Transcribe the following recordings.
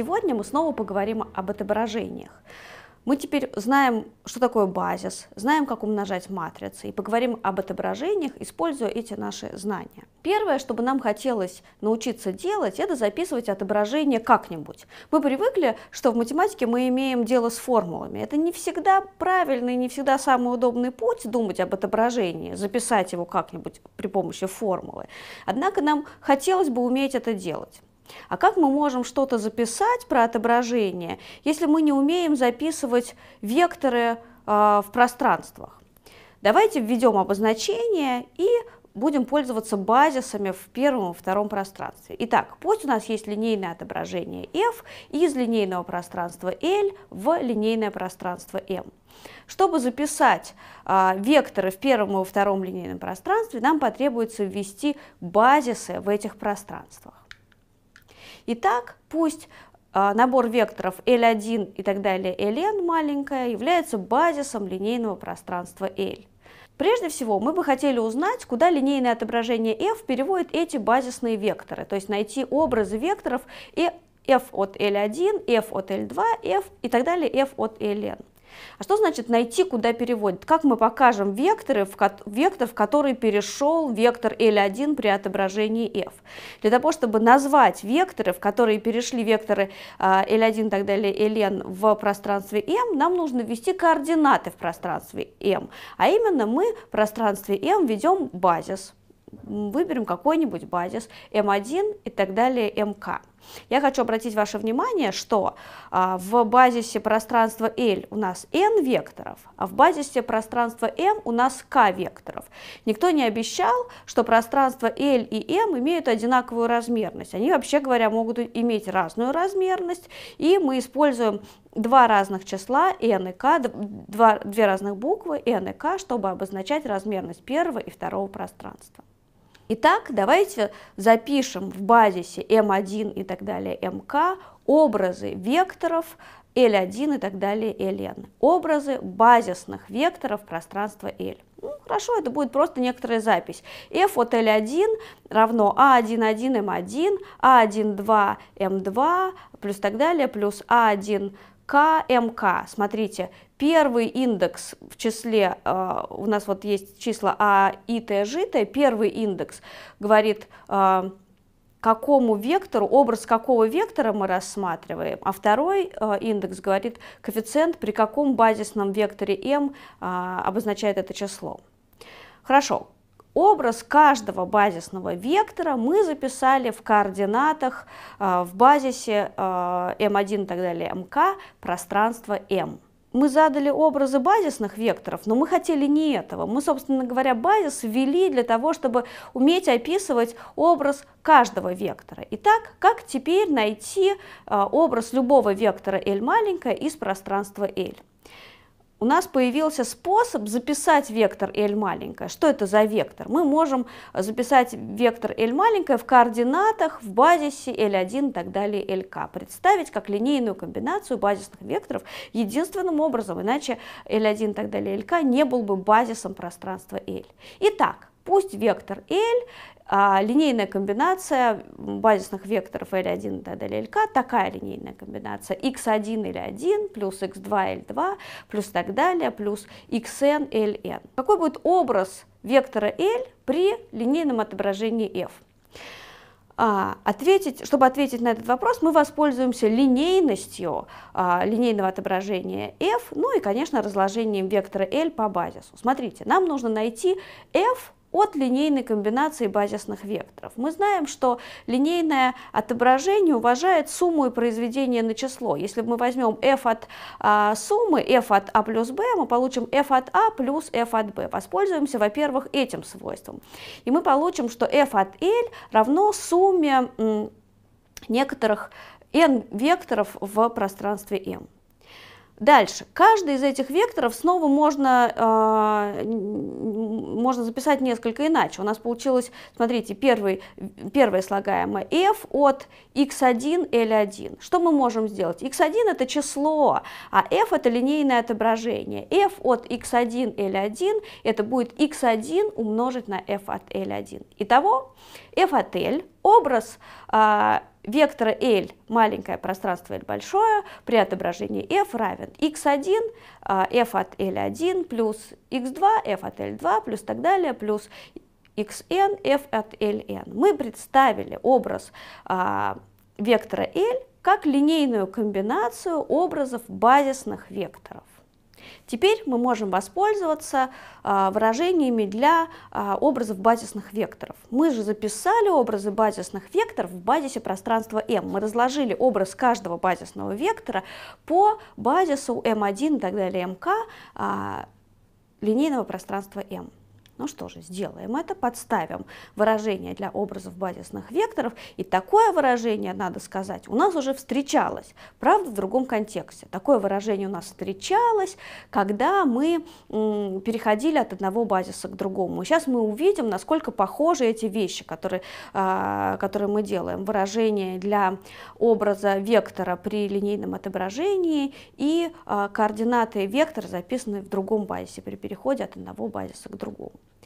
Сегодня мы снова поговорим об отображениях. Мы теперь знаем, что такое базис, знаем, как умножать матрицы, и поговорим об отображениях, используя эти наши знания. Первое, что бы нам хотелось научиться делать, это записывать отображение как-нибудь. Мы привыкли, что в математике мы имеем дело с формулами. Это не всегда правильный, не всегда самый удобный путь думать об отображении, записать его как-нибудь при помощи формулы. Однако нам хотелось бы уметь это делать. А как мы можем что-то записать про отображение, если мы не умеем записывать векторы а, в пространствах? Давайте введем обозначение и будем пользоваться базисами в первом и втором пространстве. Итак, пусть у нас есть линейное отображение f из линейного пространства L в линейное пространство M. Чтобы записать а, векторы в первом и втором линейном пространстве, нам потребуется ввести базисы в этих пространствах. Итак, пусть а, набор векторов L1 и так далее, Ln маленькая, является базисом линейного пространства L. Прежде всего, мы бы хотели узнать, куда линейное отображение f переводит эти базисные векторы, то есть найти образы векторов и f от L1, f от L2, f и так далее, f от Ln. А что значит найти, куда переводит? Как мы покажем векторы, в вектор, в который перешел вектор L1 при отображении f? Для того, чтобы назвать векторы, в которые перешли векторы а, L1 и так далее, Ln в пространстве m, нам нужно ввести координаты в пространстве m. А именно мы в пространстве m ведем базис выберем какой-нибудь базис М1 эм и так далее МК. Эм Я хочу обратить ваше внимание, что а, в базисе пространства L у нас n векторов, а в базисе пространства M у нас k векторов. Никто не обещал, что пространство L и M имеют одинаковую размерность. Они, вообще говоря, могут иметь разную размерность, и мы используем два разных числа n и k, два, две разных буквы n и k, чтобы обозначать размерность первого и второго пространства. Итак, давайте запишем в базисе m1 и так далее mk образы векторов L1 и так далее Ln. Образы базисных векторов пространства L. Ну, хорошо, это будет просто некоторая запись. f от L1 равно a11, m1, a12, m2, плюс так далее, плюс a1, а КМК, смотрите, первый индекс в числе, э, у нас вот есть числа А, И, Т, Ж, Т, первый индекс говорит, э, какому вектору, образ какого вектора мы рассматриваем, а второй э, индекс говорит коэффициент, при каком базисном векторе М э, обозначает это число. Хорошо, Образ каждого базисного вектора мы записали в координатах э, в базисе m1 э, эм и так далее mk эм пространства m. Эм. Мы задали образы базисных векторов, но мы хотели не этого. Мы, собственно говоря, базис ввели для того, чтобы уметь описывать образ каждого вектора. Итак, как теперь найти э, образ любого вектора L маленькая из пространства L? у нас появился способ записать вектор L маленькое. Что это за вектор? Мы можем э, записать вектор L маленькое в координатах в базисе L1 и так далее LK. Представить как линейную комбинацию базисных векторов единственным образом, иначе L1 и так далее LK не был бы базисом пространства L. Итак, пусть вектор L, а линейная комбинация базисных векторов L1 и так LK, такая линейная комбинация, x1, L1, плюс x2, L2, плюс так далее, плюс xn, Ln. Какой будет образ вектора L при линейном отображении F? А, ответить, чтобы ответить на этот вопрос, мы воспользуемся линейностью а, линейного отображения f, ну и, конечно, разложением вектора L по базису. Смотрите, нам нужно найти f от линейной комбинации базисных векторов. Мы знаем, что линейное отображение уважает сумму и произведение на число. Если мы возьмем f от а, суммы, f от a плюс b, мы получим f от a плюс f от b. Воспользуемся, во-первых, этим свойством. И мы получим, что f от l равно сумме м, некоторых n векторов в пространстве m. Дальше. Каждый из этих векторов снова можно, э, можно записать несколько иначе. У нас получилось, смотрите, первый, первое слагаемое f от x1, l1. Что мы можем сделать? x1 это число, а f это линейное отображение. f от x1, l1 это будет x1 умножить на f от l1. Итого f от l, образ э, вектора L маленькое пространство L большое при отображении f равен x1, а, f от L1 плюс x2, f от L2 плюс так далее, плюс xn, f от ln. Мы представили образ а, вектора L как линейную комбинацию образов базисных векторов. Теперь мы можем воспользоваться а, выражениями для а, образов базисных векторов. Мы же записали образы базисных векторов в базисе пространства m. Мы разложили образ каждого базисного вектора по базису m1 и так далее mk линейного пространства m. Ну что же, сделаем это, подставим выражение для образов базисных векторов, и такое выражение, надо сказать, у нас уже встречалось, правда, в другом контексте. Такое выражение у нас встречалось, когда мы переходили от одного базиса к другому. Сейчас мы увидим, насколько похожи эти вещи, которые, а, которые мы делаем. Выражение для образа вектора при линейном отображении и а, координаты вектора, записанные в другом базисе при переходе от одного базиса к другому.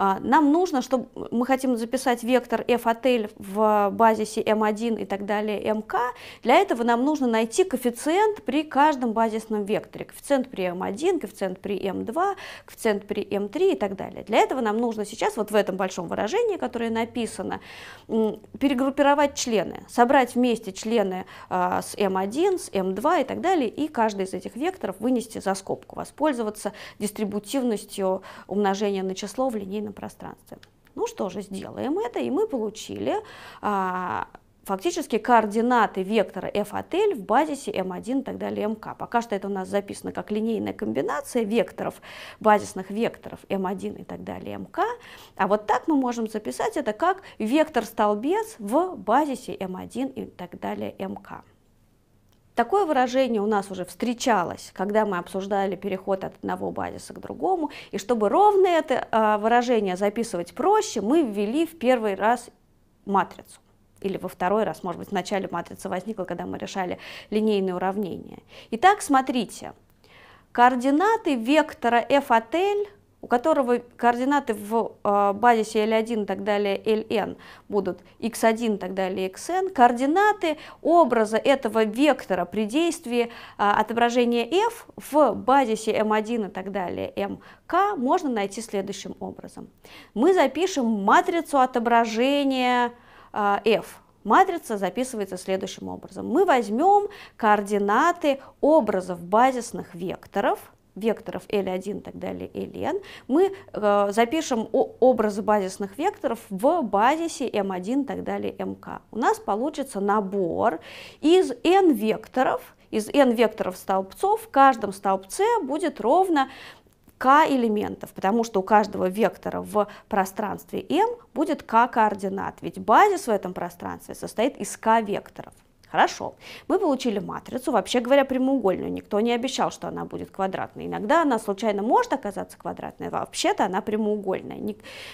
А, нам нужно, чтобы мы хотим записать вектор F-отель в базисе M1 и так далее, m_k. Для этого нам нужно найти коэффициент при каждом базисном векторе. Коэффициент при M1, коэффициент при M2, коэффициент при M3 и так далее. Для этого нам нужно сейчас вот в этом большом выражении, которое написано, перегруппировать члены, собрать вместе члены а, с M1, с M2 и так далее, и каждый из этих векторов вынести за скобку, воспользоваться дистрибутивностью умножения на число в линейном на пространстве. Ну что же, сделаем это, и мы получили а, фактически координаты вектора f от L в базисе m1 и так далее mk. Пока что это у нас записано как линейная комбинация векторов, базисных векторов m1 и так далее mk. А вот так мы можем записать это как вектор-столбец в базисе m1 и так далее mk. Такое выражение у нас уже встречалось, когда мы обсуждали переход от одного базиса к другому, и чтобы ровно это а, выражение записывать проще, мы ввели в первый раз матрицу или во второй раз, может быть, в начале матрица возникла, когда мы решали линейные уравнения. Итак, смотрите, координаты вектора f от L у которого координаты в э, базисе L1 и так далее Ln будут x1 и так далее xn, координаты образа этого вектора при действии э, отображения f в базисе m1 и так далее mk можно найти следующим образом. Мы запишем матрицу отображения э, f. Матрица записывается следующим образом. Мы возьмем координаты образов базисных векторов – векторов L1 и так далее, Ln, мы э, запишем образы базисных векторов в базисе M1 и так далее, MK. У нас получится набор из n векторов, из n векторов столбцов, в каждом столбце будет ровно k элементов, потому что у каждого вектора в пространстве m будет k координат, ведь базис в этом пространстве состоит из k векторов. Хорошо, мы получили матрицу, вообще говоря, прямоугольную, никто не обещал, что она будет квадратной. Иногда она случайно может оказаться квадратной, вообще-то она прямоугольная.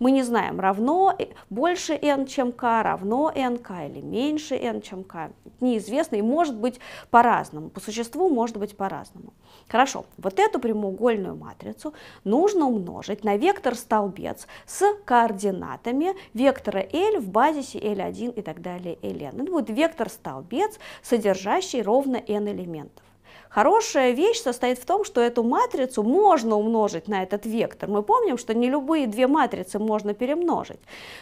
Мы не знаем, равно больше n, чем k, равно nk или меньше n, чем k. Неизвестно и может быть по-разному, по существу может быть по-разному. Хорошо, вот эту прямоугольную матрицу нужно умножить на вектор-столбец с координатами вектора L в базисе L1 и так далее Ln. Это будет вектор-столбец огурец, содержащий ровно n элементов. Хорошая вещь состоит в том, что эту матрицу можно умножить на этот вектор. Мы помним, что не любые две матрицы можно перемножить.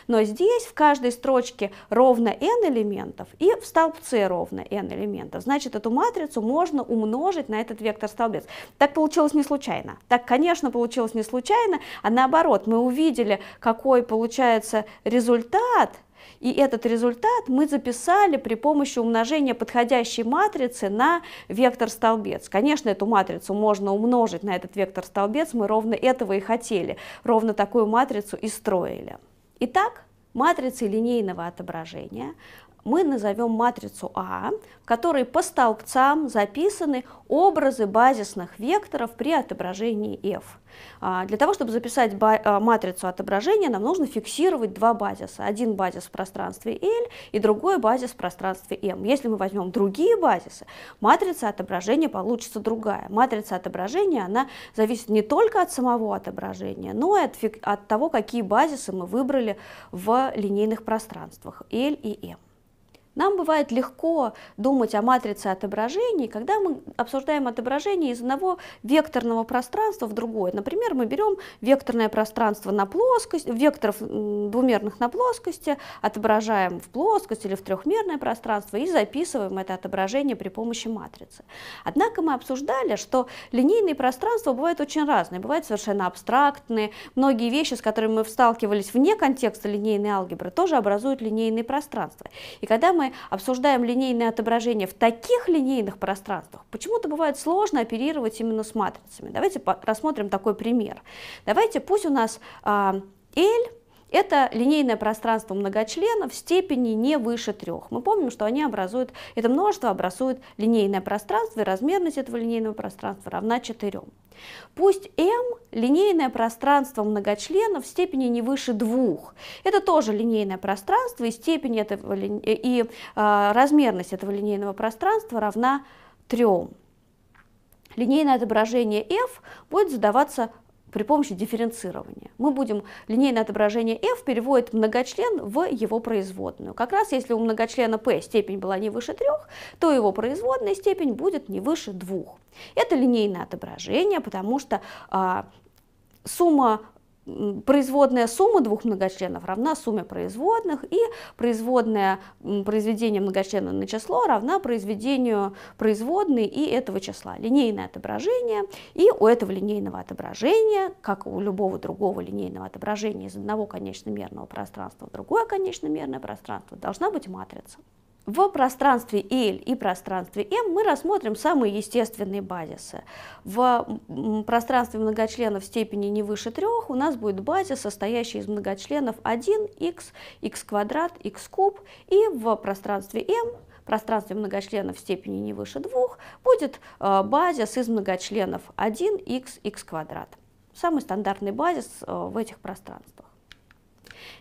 Но здесь в каждой строчке ровно n элементов и в столбце ровно n элементов. Значит, эту матрицу можно умножить на этот вектор столбец. Так получилось не случайно. Так, конечно, получилось не случайно, а наоборот, мы увидели, какой получается результат – и этот результат мы записали при помощи умножения подходящей матрицы на вектор-столбец. Конечно, эту матрицу можно умножить на этот вектор-столбец, мы ровно этого и хотели, ровно такую матрицу и строили. Итак, матрицы линейного отображения мы назовем матрицу А, в которой по столбцам записаны образы базисных векторов при отображении F. А, для того, чтобы записать а, матрицу отображения, нам нужно фиксировать два базиса. Один базис в пространстве L и другой базис в пространстве M. Если мы возьмем другие базисы, матрица отображения получится другая. Матрица отображения, она зависит не только от самого отображения, но и от, от того, какие базисы мы выбрали в линейных пространствах L и M. Нам бывает легко думать о матрице отображений, когда мы обсуждаем отображение из одного векторного пространства в другое. Например, мы берем векторное пространство на плоскость, векторов двумерных на плоскости, отображаем в плоскость или в трехмерное пространство и записываем это отображение при помощи матрицы. Однако мы обсуждали, что линейные пространства бывают очень разные, бывают совершенно абстрактные. Многие вещи, с которыми мы сталкивались вне контекста линейной алгебры, тоже образуют линейные пространства. И когда мы мы обсуждаем линейные отображения в таких линейных пространствах, почему-то бывает сложно оперировать именно с матрицами. Давайте рассмотрим такой пример. Давайте пусть у нас а, L это линейное пространство многочленов степени не выше трех. Мы помним, что они образуют, это множество образует линейное пространство, и размерность этого линейного пространства равна 4. Пусть m – линейное пространство многочленов степени не выше двух. Это тоже линейное пространство, и степень этого, э, и э, размерность этого линейного пространства равна 3. Линейное отображение f будет задаваться при помощи дифференцирования. Мы будем линейное отображение f переводит многочлен в его производную. Как раз если у многочлена p степень была не выше 3, то его производная степень будет не выше 2. Это линейное отображение, потому что а, сумма производная сумма двух многочленов равна сумме производных, и производное произведение многочлена на число равна произведению производной и этого числа. Линейное отображение, и у этого линейного отображения, как у любого другого линейного отображения из одного конечномерного пространства в другое конечномерное пространство, должна быть матрица. В пространстве L и пространстве M мы рассмотрим самые естественные базисы. В пространстве многочленов степени не выше трех у нас будет базис, состоящий из многочленов 1, x, x квадрат, x куб. И в пространстве M, пространстве многочленов степени не выше двух, будет э, базис из многочленов 1, x, x квадрат. Самый стандартный базис э, в этих пространствах.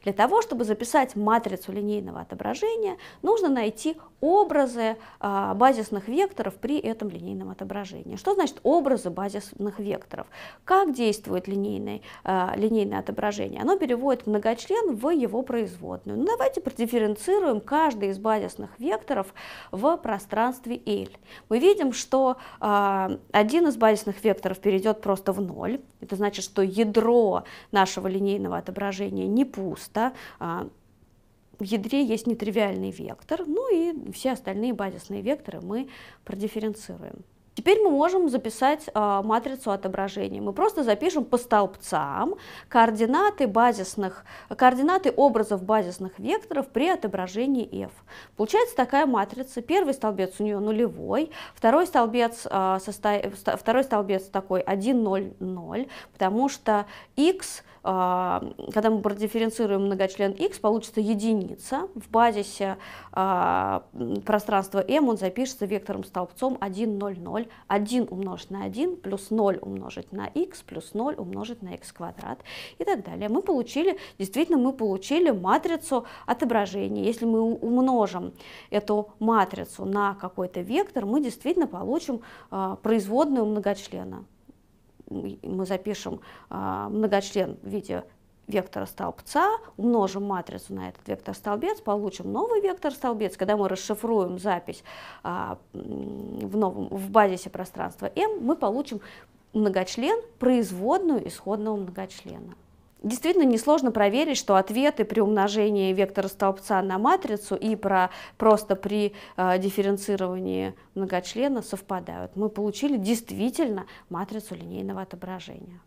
Для того, чтобы записать матрицу линейного отображения, нужно найти образы а, базисных векторов при этом линейном отображении. Что значит образы базисных векторов? Как действует линейное а, линейное отображение? Оно переводит многочлен в его производную. Ну, давайте продифференцируем каждый из базисных векторов в пространстве L. Мы видим, что а, один из базисных векторов перейдет просто в ноль. Это значит, что ядро нашего линейного отображения не пусто густо. А, в ядре есть нетривиальный вектор, ну и все остальные базисные векторы мы продифференцируем. Теперь мы можем записать э, матрицу отображения. Мы просто запишем по столбцам координаты, базисных, координаты образов базисных векторов при отображении f. Получается такая матрица. Первый столбец у нее нулевой, второй столбец, э, а, состо... второй столбец такой 1, 0, 0, потому что x, э, когда мы продифференцируем многочлен x, получится единица. В базисе э, пространства m он запишется вектором столбцом 1, 0, 0. 0, 1 умножить на 1, плюс 0 умножить на x, плюс 0 умножить на x квадрат и так далее. Мы получили, действительно, мы получили матрицу отображения. Если мы умножим эту матрицу на какой-то вектор, мы действительно получим э, производную многочлена мы запишем э, многочлен в виде вектора столбца, умножим матрицу на этот вектор столбец, получим новый вектор столбец. Когда мы расшифруем запись а, в, новом, в базисе пространства m, мы получим многочлен, производную исходного многочлена. Действительно несложно проверить, что ответы при умножении вектора столбца на матрицу и про, просто при э, дифференцировании многочлена совпадают. Мы получили действительно матрицу линейного отображения.